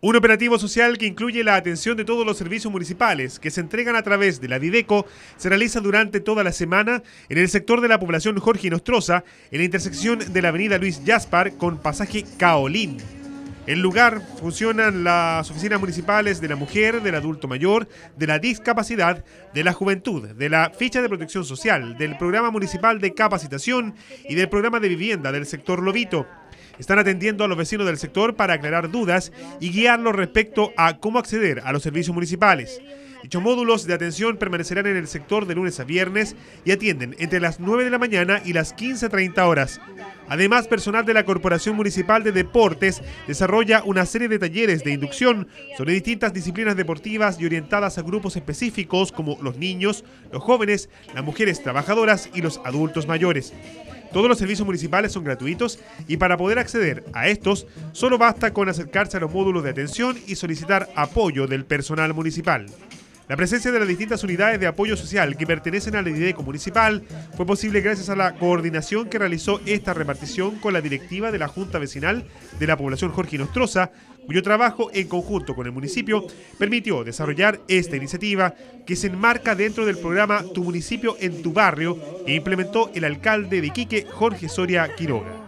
Un operativo social que incluye la atención de todos los servicios municipales que se entregan a través de la Dideco se realiza durante toda la semana en el sector de la población Jorge Nostroza, en la intersección de la avenida Luis Jaspar con pasaje Caolín. En lugar funcionan las oficinas municipales de la mujer, del adulto mayor, de la discapacidad, de la juventud, de la ficha de protección social, del programa municipal de capacitación y del programa de vivienda del sector Lobito. Están atendiendo a los vecinos del sector para aclarar dudas y guiarlos respecto a cómo acceder a los servicios municipales. Dichos módulos de atención permanecerán en el sector de lunes a viernes y atienden entre las 9 de la mañana y las 15.30 horas. Además, personal de la Corporación Municipal de Deportes desarrolla una serie de talleres de inducción sobre distintas disciplinas deportivas y orientadas a grupos específicos como los niños, los jóvenes, las mujeres trabajadoras y los adultos mayores. Todos los servicios municipales son gratuitos y para poder acceder a estos solo basta con acercarse a los módulos de atención y solicitar apoyo del personal municipal. La presencia de las distintas unidades de apoyo social que pertenecen a la IDECO municipal fue posible gracias a la coordinación que realizó esta repartición con la directiva de la Junta Vecinal de la Población Jorge Nostroza, cuyo trabajo en conjunto con el municipio permitió desarrollar esta iniciativa que se enmarca dentro del programa Tu municipio en tu barrio e implementó el alcalde de Quique Jorge Soria Quiroga.